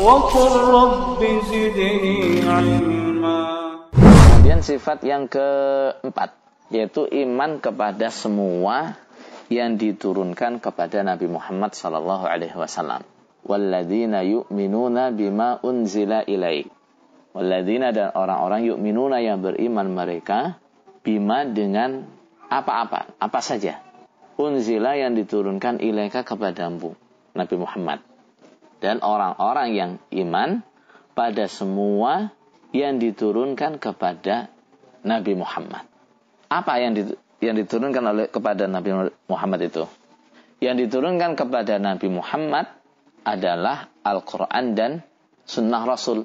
وقل رب زدني علما Kemudian sifat yang keempat yaitu iman kepada semua yang diturunkan kepada Nabi Muhammad sallallahu alaihi wasallam. Walladzina yu'minuna bima unzila ilaik. Walladzina dan orang-orang yu'minuna yang beriman mereka bima dengan apa-apa, apa saja. Unzila yang diturunkan ilaika kepadamu, Nabi Muhammad dan orang-orang yang iman pada semua yang diturunkan kepada Nabi Muhammad. Apa yang yang diturunkan oleh kepada Nabi Muhammad itu? Yang diturunkan kepada Nabi Muhammad adalah Al-Qur'an dan sunnah Rasul.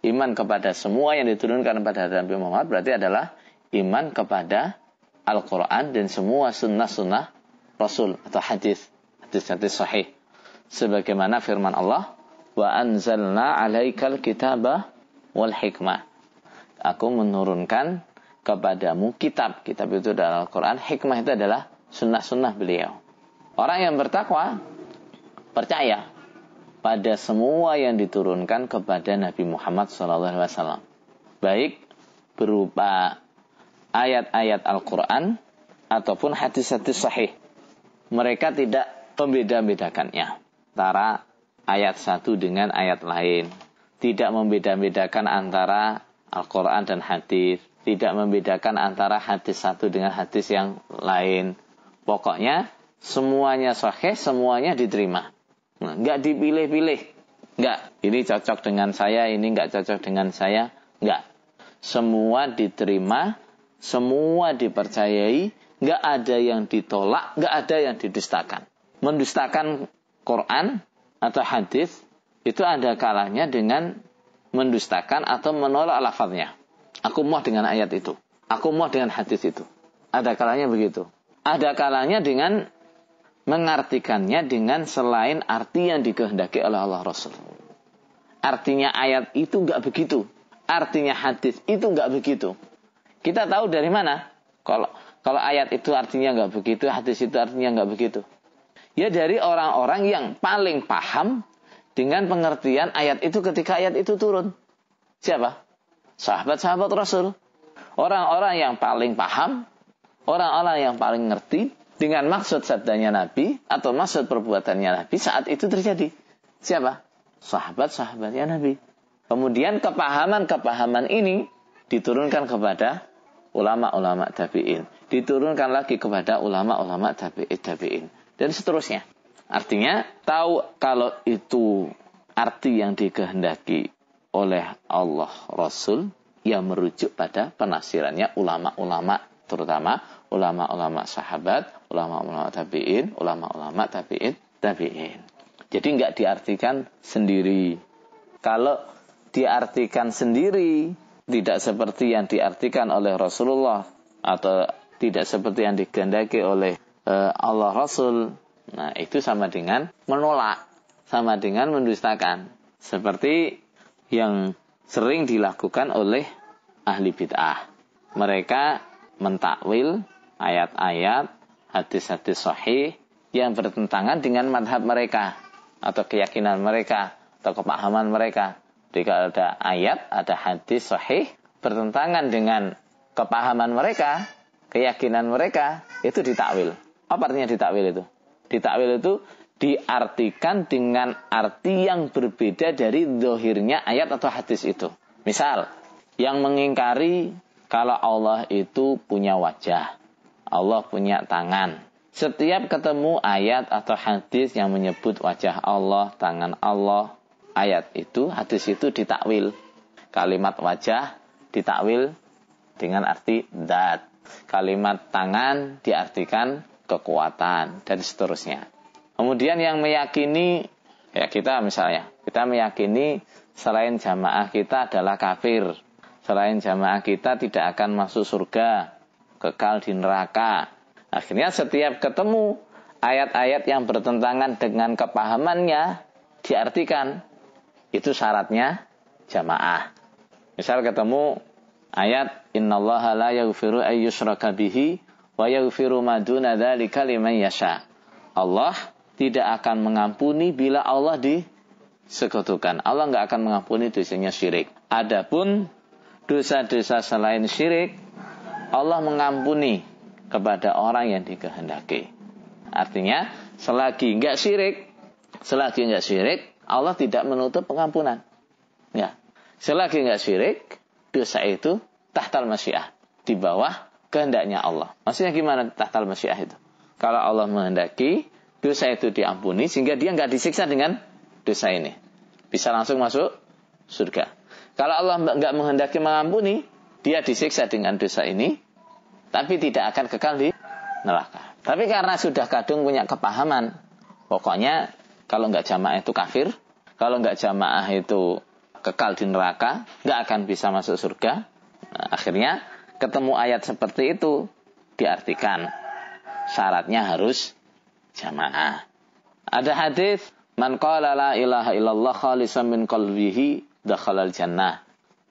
Iman kepada semua yang diturunkan kepada Nabi Muhammad berarti adalah iman kepada Al-Quran dan semua sunnah-sunnah Rasul atau hadis hadis-hadis sahih sebagaimana firman Allah wa anzalna alaikal kitaba wal hikmah aku menurunkan kepadamu kitab kitab itu adalah Al-Quran hikmah itu adalah sunnah-sunnah beliau orang yang bertakwa percaya pada semua yang diturunkan kepada Nabi Muhammad SAW baik berupa ayat-ayat Al-Quran ataupun hadis-hadis sahih mereka tidak membeda-bedakannya antara ayat satu dengan ayat lain. Tidak membeda-bedakan antara Al-Quran dan hadis. Tidak membedakan antara hadis satu dengan hadis yang lain. Pokoknya semuanya sahih, semuanya diterima. nggak dipilih-pilih. Nggak, ini cocok dengan saya, ini nggak cocok dengan saya. Nggak. Semua diterima, semua dipercayai, nggak ada yang ditolak, nggak ada yang didustakan. Mendustakan Quran atau hadis itu ada kalanya dengan mendustakan atau menolak lafaznya. Aku muah dengan ayat itu. Aku muah dengan hadis itu. Ada kalanya begitu. Ada kalanya dengan mengartikannya dengan selain arti yang dikehendaki oleh Allah Rasul. Artinya ayat itu nggak begitu. Artinya hadis itu nggak begitu. Kita tahu dari mana? Kalau kalau ayat itu artinya nggak begitu, hadis itu artinya nggak begitu ya dari orang-orang yang paling paham dengan pengertian ayat itu ketika ayat itu turun. Siapa? Sahabat-sahabat Rasul. Orang-orang yang paling paham, orang-orang yang paling ngerti dengan maksud sabdanya Nabi atau maksud perbuatannya Nabi saat itu terjadi. Siapa? Sahabat-sahabatnya Nabi. Kemudian kepahaman-kepahaman ini diturunkan kepada ulama-ulama tabi'in. Diturunkan lagi kepada ulama-ulama tabi'in. Tabi dan seterusnya. Artinya, tahu kalau itu arti yang dikehendaki oleh Allah Rasul yang merujuk pada penafsirannya ulama-ulama terutama ulama-ulama sahabat, ulama-ulama tabi'in, ulama-ulama tabi'in, tabi'in. Jadi nggak diartikan sendiri. Kalau diartikan sendiri, tidak seperti yang diartikan oleh Rasulullah atau tidak seperti yang dikehendaki oleh Eh, Allah Rasul. Nah, itu sama dengan menolak, sama dengan mendustakan. Seperti yang sering dilakukan oleh ahli bid'ah. Mereka mentakwil ayat-ayat, hadis-hadis sahih yang bertentangan dengan madhab mereka atau keyakinan mereka atau kepahaman mereka. Jika ada ayat, ada hadis sahih bertentangan dengan kepahaman mereka, keyakinan mereka, itu ditakwil. Apa artinya ditakwil itu? Ditakwil itu diartikan dengan arti yang berbeda dari dohirnya ayat atau hadis itu. Misal, yang mengingkari kalau Allah itu punya wajah, Allah punya tangan. Setiap ketemu ayat atau hadis yang menyebut wajah Allah, tangan Allah, ayat itu, hadis itu ditakwil. Kalimat wajah ditakwil dengan arti that. Kalimat tangan diartikan kekuatan, dan seterusnya. Kemudian yang meyakini, ya kita misalnya, kita meyakini selain jamaah kita adalah kafir, selain jamaah kita tidak akan masuk surga, kekal di neraka. Akhirnya setiap ketemu ayat-ayat yang bertentangan dengan kepahamannya diartikan. Itu syaratnya jamaah. Misal ketemu ayat innallaha la yaghfiru ayyushraka Wa yaghfiru maduna dzalika liman yasha. Allah tidak akan mengampuni bila Allah disekutukan. Allah nggak akan mengampuni dosanya syirik. Adapun dosa-dosa selain syirik, Allah mengampuni kepada orang yang dikehendaki. Artinya, selagi nggak syirik, selagi nggak syirik, Allah tidak menutup pengampunan. Ya, selagi nggak syirik, dosa itu tahtal masyiah di bawah kehendaknya Allah. Maksudnya gimana tahtal masyiah itu? Kalau Allah menghendaki, dosa itu diampuni sehingga dia nggak disiksa dengan dosa ini. Bisa langsung masuk surga. Kalau Allah nggak menghendaki mengampuni, dia disiksa dengan dosa ini, tapi tidak akan kekal di neraka. Tapi karena sudah kadung punya kepahaman, pokoknya kalau nggak jamaah itu kafir, kalau nggak jamaah itu kekal di neraka, nggak akan bisa masuk surga. Nah, akhirnya ketemu ayat seperti itu diartikan syaratnya harus jamaah. Ada hadis man qala la ilaha illallah khalisan min qalbihi dakhalal jannah.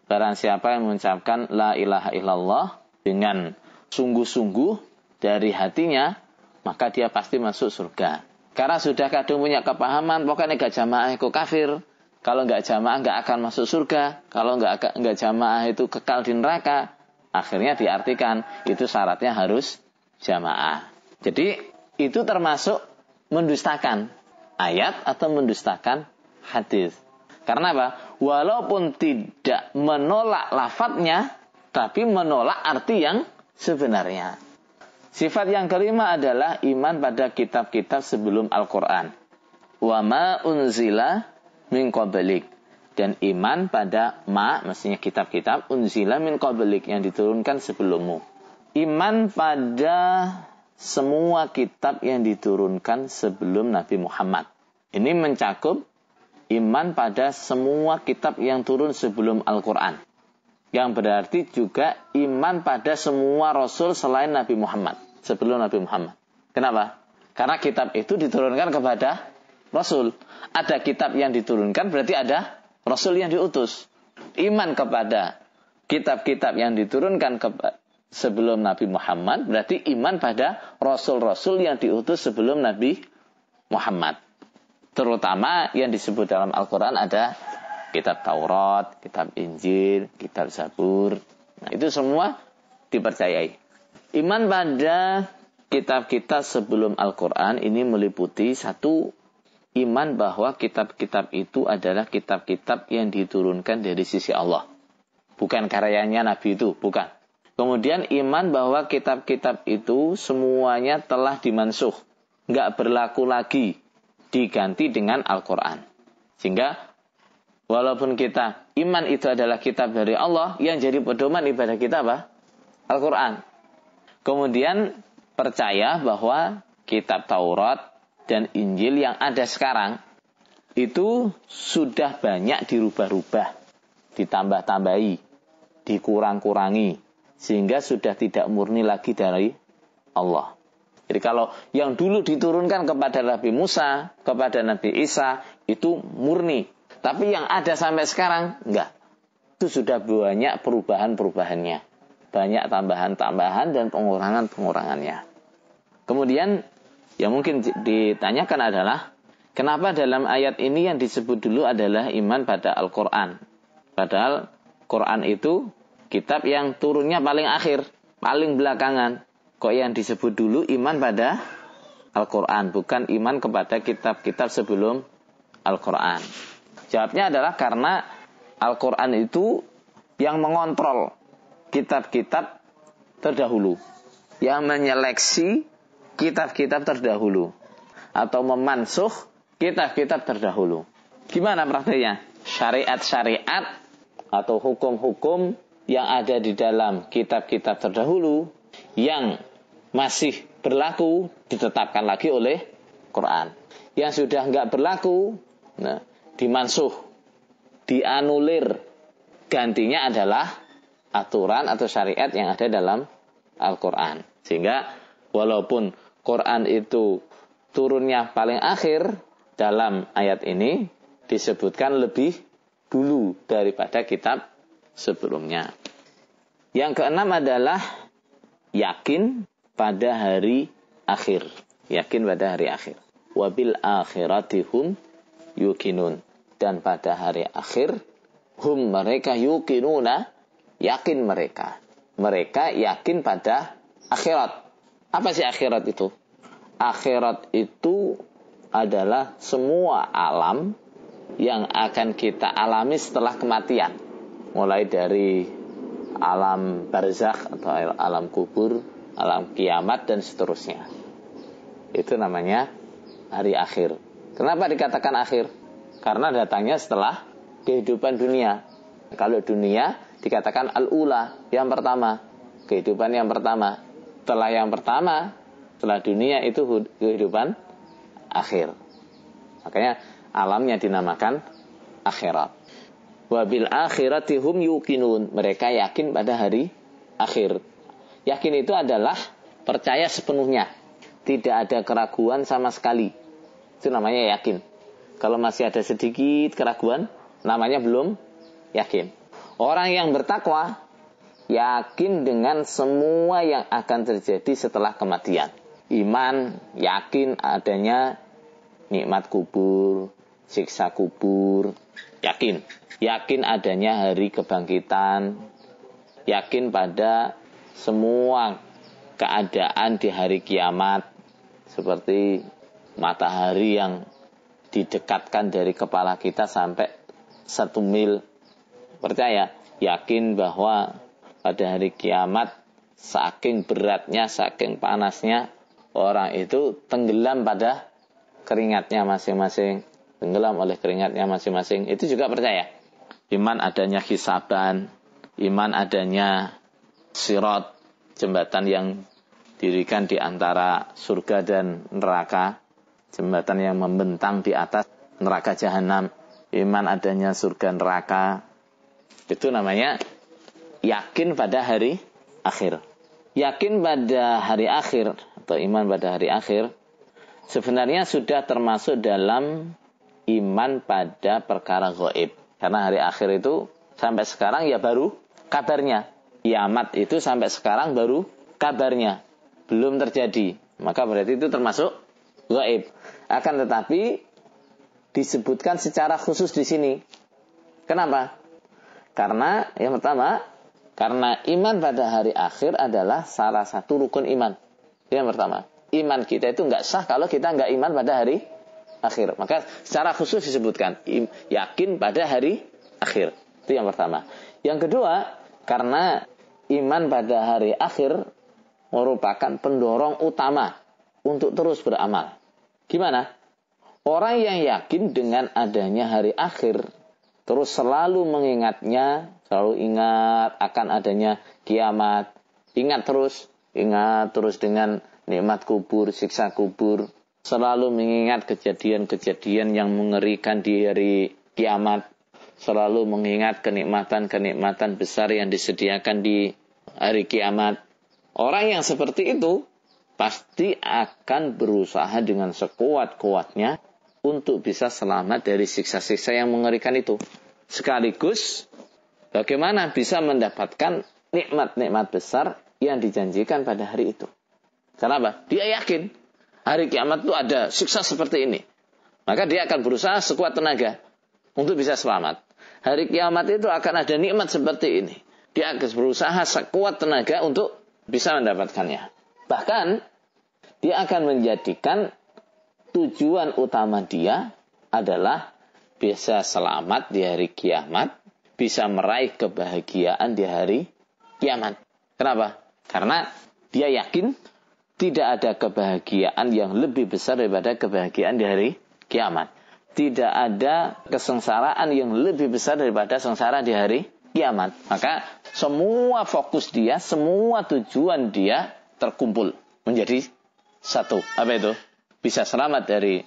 Barang siapa yang mengucapkan la ilaha illallah dengan sungguh-sungguh dari hatinya, maka dia pasti masuk surga. Karena sudah kadung punya kepahaman, pokoknya gak jamaah itu kafir. Kalau nggak jamaah nggak akan masuk surga. Kalau nggak nggak jamaah itu kekal di neraka. Akhirnya diartikan itu syaratnya harus jamaah. Jadi itu termasuk mendustakan ayat atau mendustakan hadis. Karena apa? Walaupun tidak menolak lafadznya, tapi menolak arti yang sebenarnya. Sifat yang kelima adalah iman pada kitab-kitab sebelum Al-Quran. Wa unzila min qablik dan iman pada ma maksudnya kitab-kitab unzila min qablik yang diturunkan sebelummu iman pada semua kitab yang diturunkan sebelum Nabi Muhammad ini mencakup iman pada semua kitab yang turun sebelum Al-Qur'an yang berarti juga iman pada semua rasul selain Nabi Muhammad sebelum Nabi Muhammad kenapa karena kitab itu diturunkan kepada rasul ada kitab yang diturunkan berarti ada Rasul yang diutus. Iman kepada kitab-kitab yang diturunkan ke, sebelum Nabi Muhammad berarti iman pada rasul-rasul yang diutus sebelum Nabi Muhammad. Terutama yang disebut dalam Al-Qur'an ada kitab Taurat, kitab Injil, kitab Zabur. Nah, itu semua dipercayai. Iman pada kitab-kitab sebelum Al-Qur'an ini meliputi satu iman bahwa kitab-kitab itu adalah kitab-kitab yang diturunkan dari sisi Allah. Bukan karyanya Nabi itu, bukan. Kemudian iman bahwa kitab-kitab itu semuanya telah dimansuh. Nggak berlaku lagi. Diganti dengan Al-Quran. Sehingga walaupun kita iman itu adalah kitab dari Allah, yang jadi pedoman ibadah kita apa? Al-Quran. Kemudian percaya bahwa kitab Taurat, dan Injil yang ada sekarang itu sudah banyak dirubah-rubah, ditambah-tambahi, dikurang-kurangi, sehingga sudah tidak murni lagi dari Allah. Jadi kalau yang dulu diturunkan kepada Nabi Musa, kepada Nabi Isa, itu murni. Tapi yang ada sampai sekarang, enggak. Itu sudah banyak perubahan-perubahannya. Banyak tambahan-tambahan dan pengurangan-pengurangannya. Kemudian yang mungkin ditanyakan adalah kenapa dalam ayat ini yang disebut dulu adalah iman pada Al-Qur'an. Padahal Quran itu kitab yang turunnya paling akhir, paling belakangan. Kok yang disebut dulu iman pada Al-Qur'an bukan iman kepada kitab-kitab sebelum Al-Qur'an. Jawabnya adalah karena Al-Qur'an itu yang mengontrol kitab-kitab terdahulu yang menyeleksi kitab-kitab terdahulu atau memansuh kitab-kitab terdahulu. Gimana prakteknya? Syariat-syariat atau hukum-hukum yang ada di dalam kitab-kitab terdahulu yang masih berlaku ditetapkan lagi oleh Quran. Yang sudah nggak berlaku, nah, dimansuh, dianulir. Gantinya adalah aturan atau syariat yang ada dalam Al-Quran. Sehingga walaupun Quran itu turunnya paling akhir dalam ayat ini disebutkan lebih dulu daripada kitab sebelumnya. Yang keenam adalah yakin pada hari akhir. Yakin pada hari akhir. Wabil akhiratihum yukinun. Dan pada hari akhir, hum mereka yukinuna, yakin mereka. Mereka yakin pada akhirat. Apa sih akhirat itu? akhirat itu adalah semua alam yang akan kita alami setelah kematian. Mulai dari alam barzakh atau alam kubur, alam kiamat dan seterusnya. Itu namanya hari akhir. Kenapa dikatakan akhir? Karena datangnya setelah kehidupan dunia. Kalau dunia dikatakan al-ula, yang pertama. Kehidupan yang pertama. Setelah yang pertama, setelah dunia itu kehidupan akhir. Makanya alamnya dinamakan akhirat. Wabil akhirati hum yuqinun. Mereka yakin pada hari akhir. Yakin itu adalah percaya sepenuhnya. Tidak ada keraguan sama sekali. Itu namanya yakin. Kalau masih ada sedikit keraguan, namanya belum yakin. Orang yang bertakwa yakin dengan semua yang akan terjadi setelah kematian iman, yakin adanya nikmat kubur, siksa kubur, yakin. Yakin adanya hari kebangkitan, yakin pada semua keadaan di hari kiamat seperti matahari yang didekatkan dari kepala kita sampai satu mil percaya yakin bahwa pada hari kiamat saking beratnya saking panasnya orang itu tenggelam pada keringatnya masing-masing, tenggelam oleh keringatnya masing-masing. Itu juga percaya. Iman adanya hisaban, iman adanya sirot, jembatan yang dirikan di antara surga dan neraka, jembatan yang membentang di atas neraka jahanam, iman adanya surga neraka. Itu namanya yakin pada hari akhir. Yakin pada hari akhir atau iman pada hari akhir sebenarnya sudah termasuk dalam iman pada perkara goib. Karena hari akhir itu sampai sekarang ya baru kabarnya. Kiamat itu sampai sekarang baru kabarnya. Belum terjadi. Maka berarti itu termasuk goib. Akan tetapi disebutkan secara khusus di sini. Kenapa? Karena yang pertama, karena iman pada hari akhir adalah salah satu rukun iman. Itu yang pertama. Iman kita itu nggak sah kalau kita nggak iman pada hari akhir. Maka secara khusus disebutkan yakin pada hari akhir. Itu yang pertama. Yang kedua, karena iman pada hari akhir merupakan pendorong utama untuk terus beramal. Gimana? Orang yang yakin dengan adanya hari akhir terus selalu mengingatnya, selalu ingat akan adanya kiamat, ingat terus Ingat terus dengan nikmat kubur, siksa kubur. Selalu mengingat kejadian-kejadian yang mengerikan di hari kiamat. Selalu mengingat kenikmatan-kenikmatan besar yang disediakan di hari kiamat. Orang yang seperti itu pasti akan berusaha dengan sekuat-kuatnya untuk bisa selamat dari siksa-siksa yang mengerikan itu. Sekaligus bagaimana bisa mendapatkan nikmat-nikmat besar yang dijanjikan pada hari itu. Kenapa? Dia yakin hari kiamat itu ada siksa seperti ini. Maka dia akan berusaha sekuat tenaga untuk bisa selamat. Hari kiamat itu akan ada nikmat seperti ini. Dia akan berusaha sekuat tenaga untuk bisa mendapatkannya. Bahkan dia akan menjadikan tujuan utama dia adalah bisa selamat di hari kiamat, bisa meraih kebahagiaan di hari kiamat. Kenapa? Karena dia yakin tidak ada kebahagiaan yang lebih besar daripada kebahagiaan di hari kiamat. Tidak ada kesengsaraan yang lebih besar daripada sengsara di hari kiamat. Maka semua fokus dia, semua tujuan dia terkumpul menjadi satu. Apa itu? Bisa selamat dari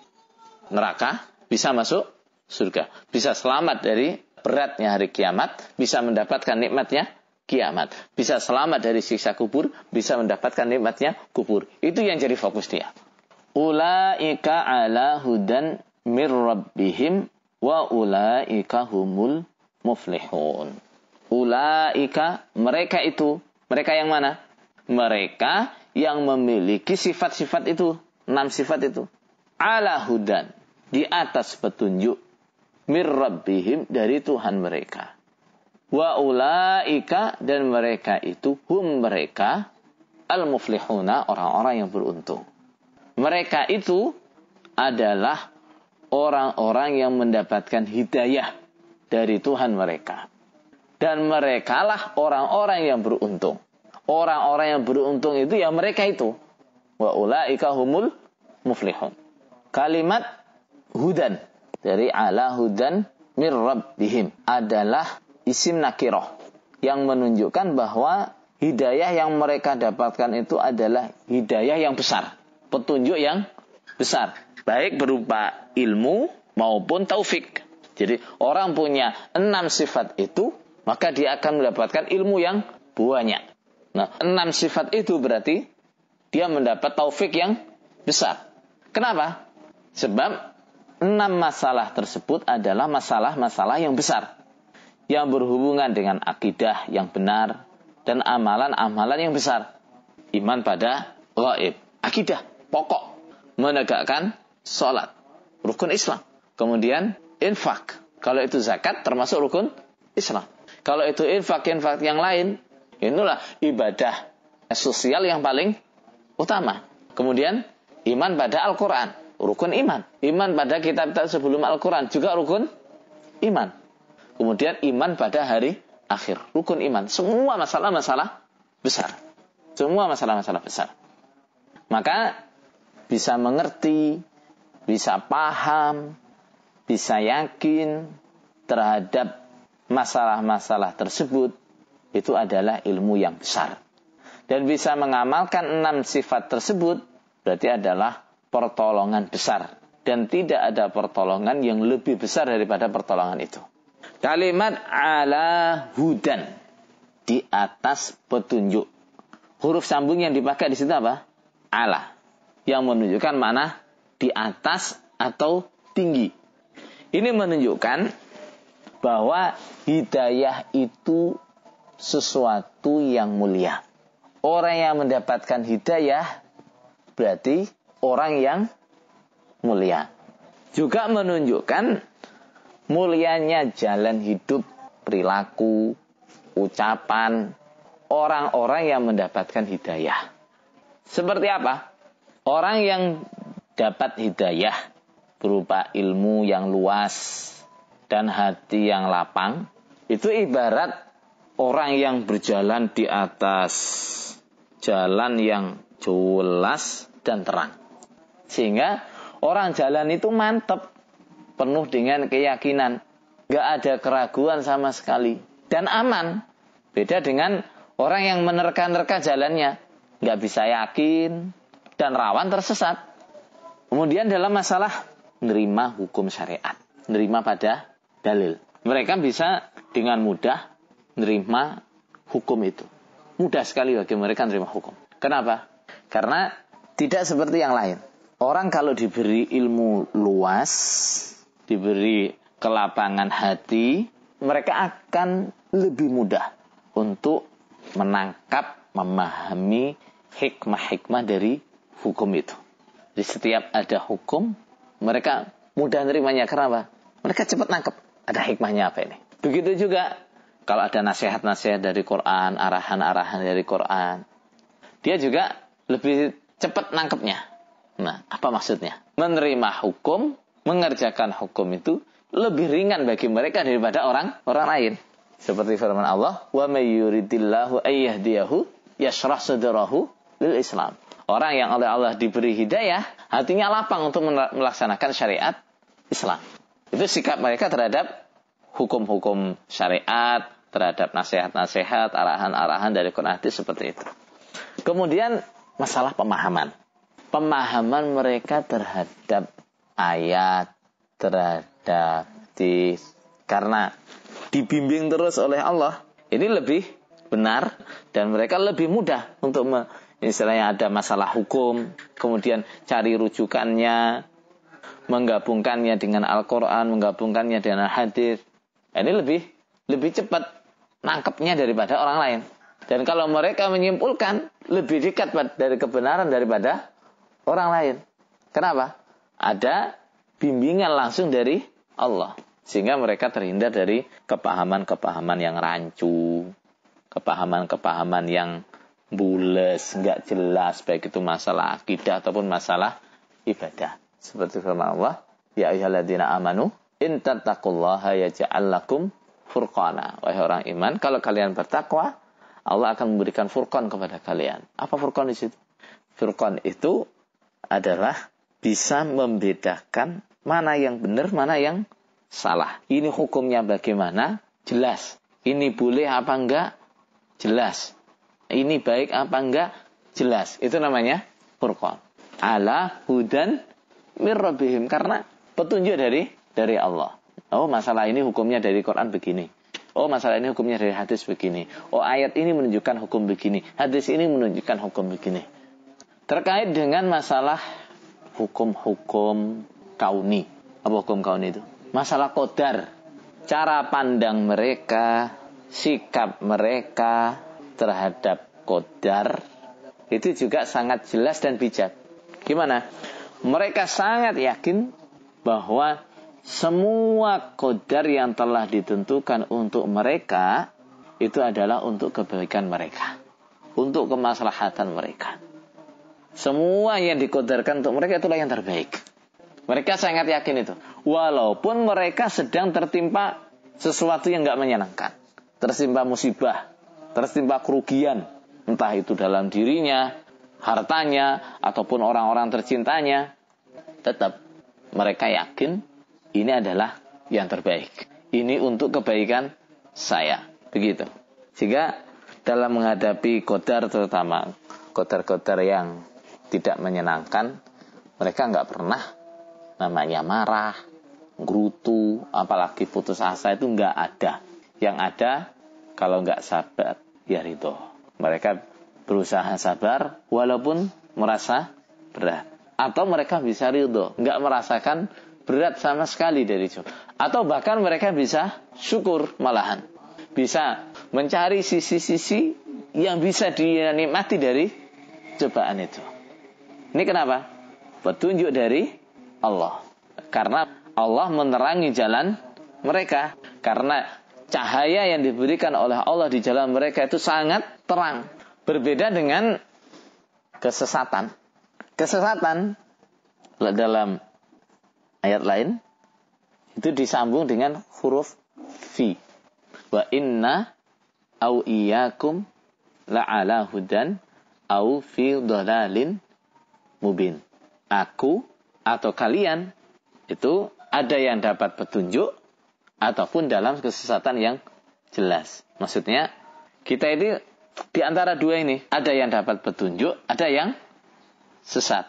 neraka, bisa masuk surga. Bisa selamat dari beratnya hari kiamat, bisa mendapatkan nikmatnya kiamat. Bisa selamat dari siksa kubur, bisa mendapatkan nikmatnya kubur. Itu yang jadi fokus dia. Ulaika ala hudan mir rabbihim wa ulaika humul muflihun. Ulaika, mereka itu, mereka yang mana? Mereka yang memiliki sifat-sifat itu, enam sifat itu. Ala hudan, di atas petunjuk mir rabbihim dari Tuhan mereka wa ulaika dan mereka itu hum mereka al muflihuna orang-orang yang beruntung. Mereka itu adalah orang-orang yang mendapatkan hidayah dari Tuhan mereka. Dan merekalah orang-orang yang beruntung. Orang-orang yang beruntung itu ya mereka itu. Wa ulaika humul muflihun. Kalimat hudan dari ala hudan mir rabbihim adalah isim nakiroh yang menunjukkan bahwa hidayah yang mereka dapatkan itu adalah hidayah yang besar, petunjuk yang besar, baik berupa ilmu maupun taufik. Jadi orang punya enam sifat itu, maka dia akan mendapatkan ilmu yang banyak. Nah, enam sifat itu berarti dia mendapat taufik yang besar. Kenapa? Sebab enam masalah tersebut adalah masalah-masalah yang besar yang berhubungan dengan akidah yang benar dan amalan-amalan yang besar. Iman pada gaib, akidah, pokok, menegakkan sholat, rukun Islam. Kemudian infak, kalau itu zakat termasuk rukun Islam. Kalau itu infak-infak yang lain, inilah ibadah sosial yang paling utama. Kemudian iman pada Al-Quran, rukun iman. Iman pada kitab-kitab sebelum Al-Quran juga rukun iman. Kemudian iman pada hari akhir, rukun iman. Semua masalah-masalah besar. Semua masalah-masalah besar. Maka bisa mengerti, bisa paham, bisa yakin terhadap masalah-masalah tersebut itu adalah ilmu yang besar. Dan bisa mengamalkan enam sifat tersebut berarti adalah pertolongan besar dan tidak ada pertolongan yang lebih besar daripada pertolongan itu. Kalimat ala hudan di atas petunjuk. Huruf sambung yang dipakai di situ apa? Ala. Yang menunjukkan mana di atas atau tinggi. Ini menunjukkan bahwa hidayah itu sesuatu yang mulia. Orang yang mendapatkan hidayah berarti orang yang mulia. Juga menunjukkan mulianya jalan hidup, perilaku, ucapan orang-orang yang mendapatkan hidayah. Seperti apa? Orang yang dapat hidayah berupa ilmu yang luas dan hati yang lapang itu ibarat orang yang berjalan di atas jalan yang jelas dan terang. Sehingga orang jalan itu mantep penuh dengan keyakinan. Gak ada keraguan sama sekali. Dan aman. Beda dengan orang yang menerka-nerka jalannya. Gak bisa yakin dan rawan tersesat. Kemudian dalam masalah nerima hukum syariat. Nerima pada dalil. Mereka bisa dengan mudah nerima hukum itu. Mudah sekali bagi mereka nerima hukum. Kenapa? Karena tidak seperti yang lain. Orang kalau diberi ilmu luas, diberi kelapangan hati, mereka akan lebih mudah untuk menangkap, memahami hikmah-hikmah dari hukum itu. Di setiap ada hukum, mereka mudah nerimanya karena apa? Mereka cepat nangkep ada hikmahnya apa ini. Begitu juga kalau ada nasihat-nasihat dari Quran, arahan-arahan dari Quran, dia juga lebih cepat nangkepnya. Nah, apa maksudnya? Menerima hukum mengerjakan hukum itu lebih ringan bagi mereka daripada orang orang lain. Seperti firman Allah, "Wa mayyuridillahu ayyahdiyahu yashrah sadrahu lil Islam." Orang yang oleh Allah diberi hidayah, hatinya lapang untuk melaksanakan syariat Islam. Itu sikap mereka terhadap hukum-hukum syariat, terhadap nasihat-nasihat, arahan-arahan dari Quran hadis seperti itu. Kemudian masalah pemahaman. Pemahaman mereka terhadap ayat terhadap karena dibimbing terus oleh Allah ini lebih benar dan mereka lebih mudah untuk me, misalnya ada masalah hukum kemudian cari rujukannya menggabungkannya dengan Al-Qur'an menggabungkannya dengan hadis ini lebih lebih cepat nangkepnya daripada orang lain dan kalau mereka menyimpulkan lebih dekat dari kebenaran daripada orang lain kenapa ada bimbingan langsung dari Allah sehingga mereka terhindar dari kepahaman-kepahaman yang rancu, kepahaman-kepahaman yang bules, nggak jelas baik itu masalah akidah ataupun masalah ibadah. Seperti firman Allah, ya ayyuhalladzina amanu in tattaqullaha yaj'al lakum furqana. Wahai orang iman, kalau kalian bertakwa, Allah akan memberikan furqan kepada kalian. Apa furqan di situ? Furqan itu adalah bisa membedakan mana yang benar, mana yang salah. Ini hukumnya bagaimana? Jelas. Ini boleh apa enggak? Jelas. Ini baik apa enggak? Jelas. Itu namanya furqan. Ala hudan mirrabihim. Karena petunjuk dari dari Allah. Oh masalah ini hukumnya dari Quran begini. Oh masalah ini hukumnya dari hadis begini. Oh ayat ini menunjukkan hukum begini. Hadis ini menunjukkan hukum begini. Terkait dengan masalah hukum-hukum kauni. Apa hukum kauni itu? Masalah kodar. Cara pandang mereka, sikap mereka terhadap kodar itu juga sangat jelas dan bijak. Gimana? Mereka sangat yakin bahwa semua kodar yang telah ditentukan untuk mereka itu adalah untuk kebaikan mereka, untuk kemaslahatan mereka. Semua yang dikodarkan untuk mereka itulah yang terbaik. Mereka sangat yakin itu. Walaupun mereka sedang tertimpa sesuatu yang nggak menyenangkan. Tertimpa musibah, tertimpa kerugian. Entah itu dalam dirinya, hartanya, ataupun orang-orang tercintanya. Tetap mereka yakin ini adalah yang terbaik. Ini untuk kebaikan saya. Begitu. Sehingga dalam menghadapi kodar terutama, kodar-kodar yang tidak menyenangkan, mereka nggak pernah namanya marah, grutu, apalagi putus asa itu nggak ada. Yang ada kalau nggak sabar ya ridho. Mereka berusaha sabar walaupun merasa berat. Atau mereka bisa ridho, nggak merasakan berat sama sekali dari itu. Atau bahkan mereka bisa syukur malahan. Bisa mencari sisi-sisi yang bisa dinikmati dari cobaan itu. Ini kenapa? Petunjuk dari Allah. Karena Allah menerangi jalan mereka. Karena cahaya yang diberikan oleh Allah di jalan mereka itu sangat terang. Berbeda dengan kesesatan. Kesesatan dalam ayat lain itu disambung dengan huruf fi. Wa inna au la ala hudan au fi dhalalin mubin. Aku atau kalian itu ada yang dapat petunjuk ataupun dalam kesesatan yang jelas. Maksudnya kita ini di antara dua ini ada yang dapat petunjuk, ada yang sesat.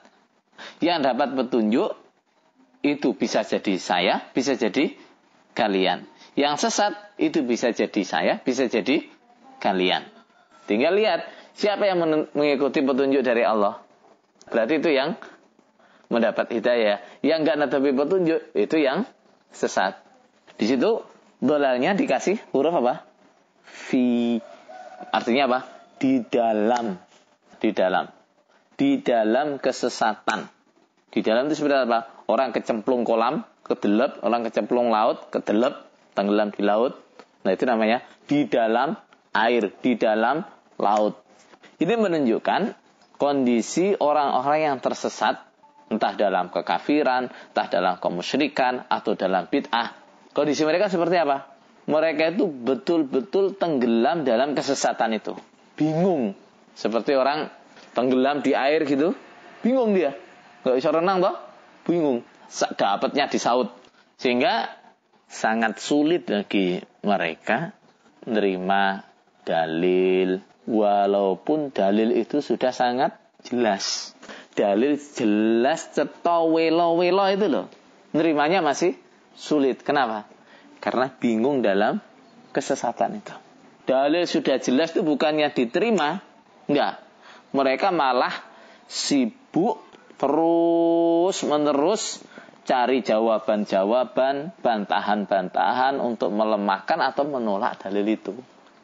Yang dapat petunjuk itu bisa jadi saya, bisa jadi kalian. Yang sesat itu bisa jadi saya, bisa jadi kalian. Tinggal lihat siapa yang mengikuti petunjuk dari Allah. Berarti itu yang mendapat hidayah. Yang nggak nabi petunjuk itu yang sesat. Di situ dolalnya dikasih huruf apa? Fi. Artinya apa? Di dalam. Di dalam. Di dalam kesesatan. Di dalam itu sebenarnya apa? Orang kecemplung kolam, kedelep, orang kecemplung laut, kedelep, tenggelam di laut. Nah itu namanya di dalam air, di dalam laut. Ini menunjukkan kondisi orang-orang yang tersesat, entah dalam kekafiran, entah dalam kemusyrikan, atau dalam bid'ah. Kondisi mereka seperti apa? Mereka itu betul-betul tenggelam dalam kesesatan itu. Bingung. Seperti orang tenggelam di air gitu. Bingung dia. Gak bisa renang toh. Bingung. Dapatnya disaut. Sehingga sangat sulit bagi mereka menerima dalil, walaupun dalil itu sudah sangat jelas. Dalil jelas ceto welo-welo itu loh. Nerimanya masih sulit. Kenapa? Karena bingung dalam kesesatan itu. Dalil sudah jelas itu bukannya diterima. Enggak. Mereka malah sibuk terus menerus cari jawaban-jawaban, bantahan-bantahan untuk melemahkan atau menolak dalil itu.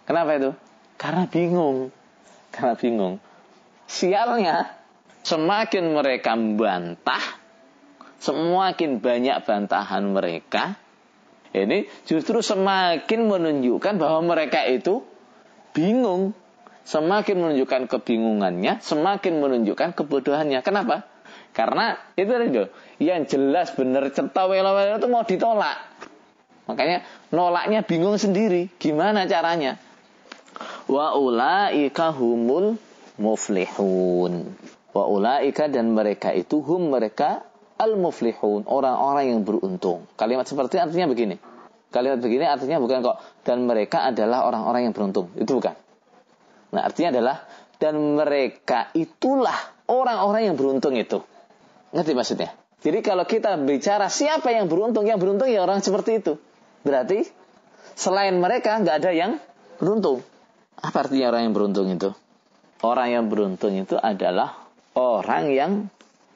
Kenapa itu? Karena bingung. Karena bingung. Sialnya, semakin mereka membantah, semakin banyak bantahan mereka, ini justru semakin menunjukkan bahwa mereka itu bingung. Semakin menunjukkan kebingungannya, semakin menunjukkan kebodohannya. Kenapa? Karena itu saja. yang jelas benar cerita welo itu mau ditolak. Makanya nolaknya bingung sendiri. Gimana caranya? Wa ulaika humul muflihun. Wa ulaika dan mereka itu hum mereka al muflihun, orang-orang yang beruntung. Kalimat seperti artinya begini. Kalimat begini artinya bukan kok dan mereka adalah orang-orang yang beruntung. Itu bukan. Nah, artinya adalah dan mereka itulah orang-orang yang beruntung itu. Ngerti maksudnya? Jadi kalau kita bicara siapa yang beruntung, yang beruntung ya orang seperti itu. Berarti selain mereka nggak ada yang beruntung. Apa artinya orang yang beruntung itu? Orang yang beruntung itu adalah orang yang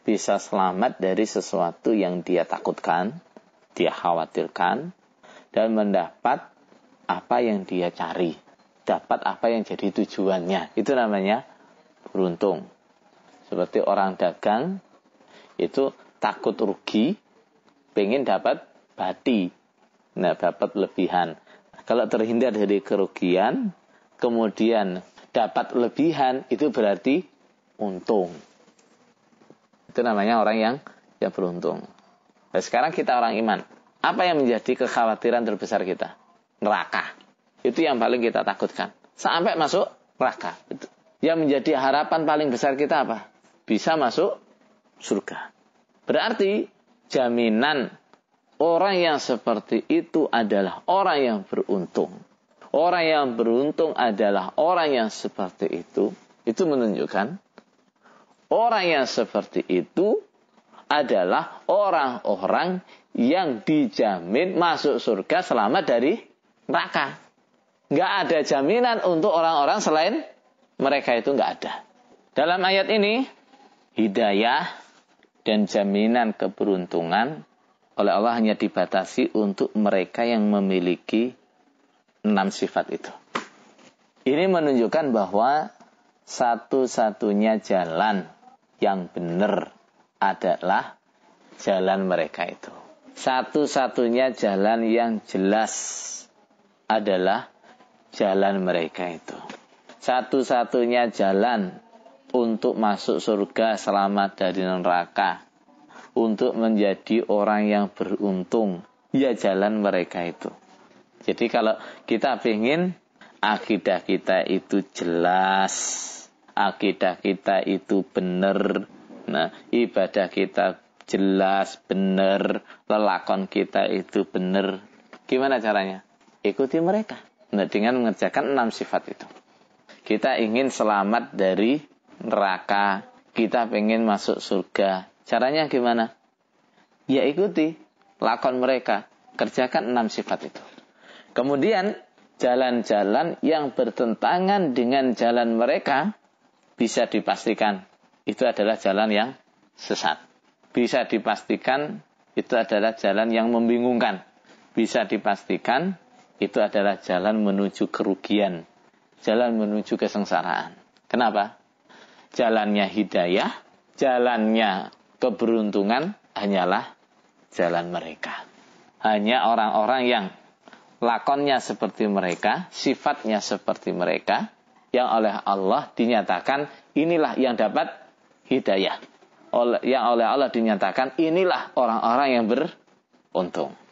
bisa selamat dari sesuatu yang dia takutkan, dia khawatirkan, dan mendapat apa yang dia cari. Dapat apa yang jadi tujuannya. Itu namanya beruntung. Seperti orang dagang itu takut rugi, pengen dapat bati. Nah, dapat lebihan. Kalau terhindar dari kerugian, kemudian dapat lebihan itu berarti untung. Itu namanya orang yang ya beruntung. Nah, sekarang kita orang iman. Apa yang menjadi kekhawatiran terbesar kita? Neraka. Itu yang paling kita takutkan. Sampai masuk neraka. Yang menjadi harapan paling besar kita apa? Bisa masuk surga. Berarti jaminan orang yang seperti itu adalah orang yang beruntung. Orang yang beruntung adalah orang yang seperti itu. Itu menunjukkan orang yang seperti itu adalah orang-orang yang dijamin masuk surga selama dari neraka. Nggak ada jaminan untuk orang-orang selain mereka itu nggak ada. Dalam ayat ini, hidayah dan jaminan keberuntungan oleh Allah hanya dibatasi untuk mereka yang memiliki enam sifat itu. Ini menunjukkan bahwa satu-satunya jalan yang benar adalah jalan mereka itu. Satu-satunya jalan yang jelas adalah jalan mereka itu. Satu-satunya jalan untuk masuk surga selamat dari neraka. Untuk menjadi orang yang beruntung. Ya jalan mereka itu jadi kalau kita ingin akidah kita itu jelas, akidah kita itu benar, nah ibadah kita jelas benar, lelakon kita itu benar. Gimana caranya? Ikuti mereka. Nah, dengan mengerjakan enam sifat itu. Kita ingin selamat dari neraka, kita ingin masuk surga. Caranya gimana? Ya ikuti lakon mereka, kerjakan enam sifat itu. Kemudian jalan-jalan yang bertentangan dengan jalan mereka bisa dipastikan itu adalah jalan yang sesat. Bisa dipastikan itu adalah jalan yang membingungkan. Bisa dipastikan itu adalah jalan menuju kerugian, jalan menuju kesengsaraan. Kenapa? Jalannya hidayah, jalannya keberuntungan hanyalah jalan mereka. Hanya orang-orang yang lakonnya seperti mereka, sifatnya seperti mereka, yang oleh Allah dinyatakan inilah yang dapat hidayah. Yang oleh Allah dinyatakan inilah orang-orang yang beruntung.